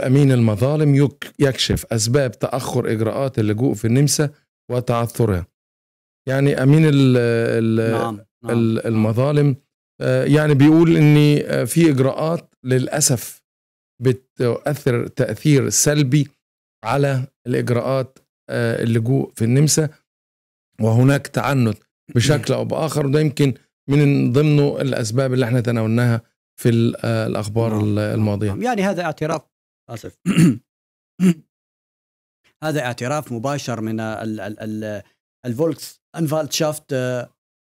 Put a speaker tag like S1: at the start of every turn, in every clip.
S1: أمين المظالم يكشف أسباب تأخر إجراءات اللجوء في النمسا وتعثرها يعني أمين ال ال نعم. نعم،, نعم. المظالم آه، يعني بيقول إن آه، في إجراءات للأسف بتؤثر تأثير سلبي على الإجراءات آه، اللجوء في النمسا وهناك تعنت بشكل أو بآخر وده يمكن من ضمنه الأسباب اللي احنا تناولناها في الأخبار نعم. الماضية نعم، نعم. يعني هذا اعتراف
S2: اسف هذا اعتراف مباشر من الفولكس انفالتشافت آه،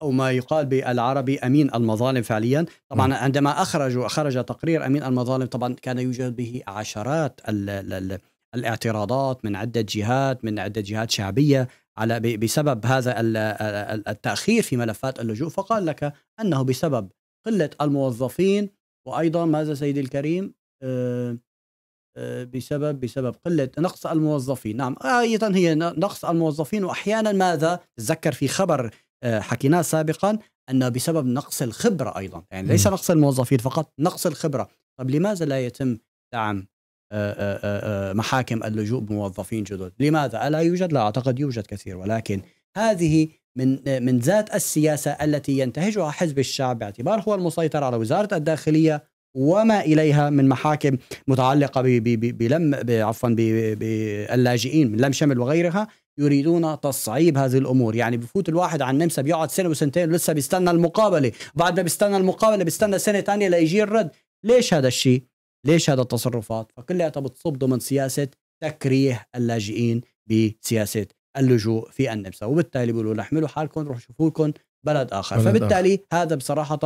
S2: او ما يقال بالعربي امين المظالم فعليا طبعا نعم. عندما اخرجوا اخرج تقرير امين المظالم طبعا كان يوجد به عشرات الاعتراضات من عده جهات من عده جهات شعبيه على بسبب هذا التاخير في ملفات اللجوء فقال لك انه بسبب قله الموظفين وايضا ماذا سيدي الكريم أه بسبب بسبب قله نقص الموظفين نعم ايضا هي نقص الموظفين واحيانا ماذا تذكر في خبر آه، حكيناه سابقا انه بسبب نقص الخبره ايضا يعني ليس نقص الموظفين فقط نقص الخبره طب لماذا لا يتم دعم آه، آه، محاكم اللجوء بموظفين جدد لماذا الا يوجد لا اعتقد يوجد كثير ولكن هذه من من ذات السياسه التي ينتهجها حزب الشعب باعتبار هو المسيطر على وزاره الداخليه وما اليها من محاكم متعلقه ب ب بلم عفوا باللاجئين من لم شمل وغيرها يريدون تصعيب هذه الامور يعني بفوت الواحد على النمسا بيقعد سنه وسنتين ولسه بيستنى المقابله بعد ما بيستنى المقابله بيستنى سنه ثانيه ليجي الرد ليش هذا الشيء ليش هذا التصرفات فكلها بتصب ضمن سياسه تكريه اللاجئين بسياسه اللجوء في النمسا وبالتالي بيقولوا احملوا حالكم روحوا شوفوا لكم بلد اخر بلد فبالتالي آخر. هذا بصراحه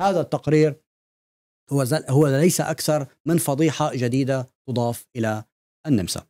S2: هذا التقرير هو هو ليس اكثر من فضيحه جديده تضاف الى النمسا.